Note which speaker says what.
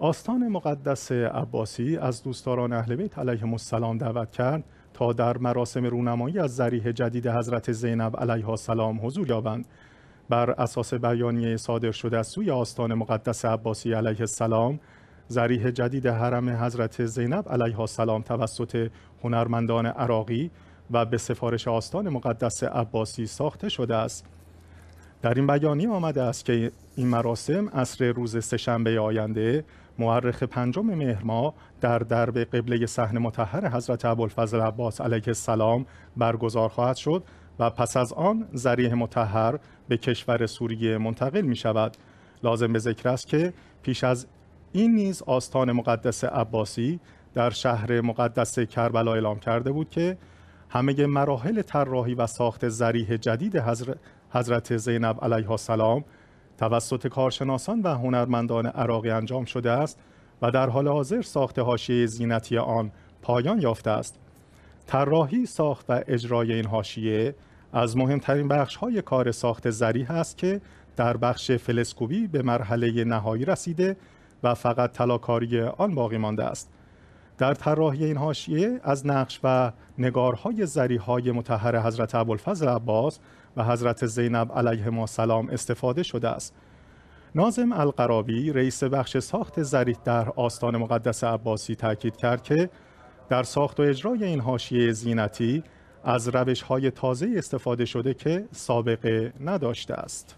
Speaker 1: آستان مقدس عباسی از دوستداران اهل بیت علیهم السلام دعوت کرد تا در مراسم رونمایی از ذریح جدید حضرت زینب علیه السلام حضور یابند بر اساس بیانیه صادر شده از سوی آستان مقدس عباسی علیه السلام ذریح جدید حرم حضرت زینب علیه السلام توسط هنرمندان عراقی و به سفارش آستان مقدس عباسی ساخته شده است در این بیانیه آمده است که این مراسم عصر روز سهشنبه آینده مورخ پنجم مهرما در درب قبله سحن مطهر حضرت ابوالفضل عباس علیه السلام برگزار خواهد شد و پس از آن زریح مطهر به کشور سوریه منتقل می شود لازم به ذکر است که پیش از این نیز آستان مقدس عباسی در شهر مقدس کربلا اعلام کرده بود که همه مراحل طراحی و ساخت زریح جدید حضرت زینب علیه السلام توسط کارشناسان و هنرمندان عراقی انجام شده است و در حال حاضر ساخت حاشیه زینتی آن پایان یافته است طراحی ساخت و اجرای این هاشیه از مهمترین بخش های کار ساخت زری است که در بخش فلسکوبی به مرحله نهایی رسیده و فقط طلاکاری آن باقی مانده است در طراحی این حاشیه از نقش و نگارهای زریهای متحر حضرت ابوالفضل عباس و حضرت زینب ما سلام استفاده شده است نازم القرابی رئیس بخش ساخت زریح در آستان مقدس عباسی تاکید کرد که در ساخت و اجرای این حاشیه زینتی از روش های تازه استفاده شده که سابقه نداشته است.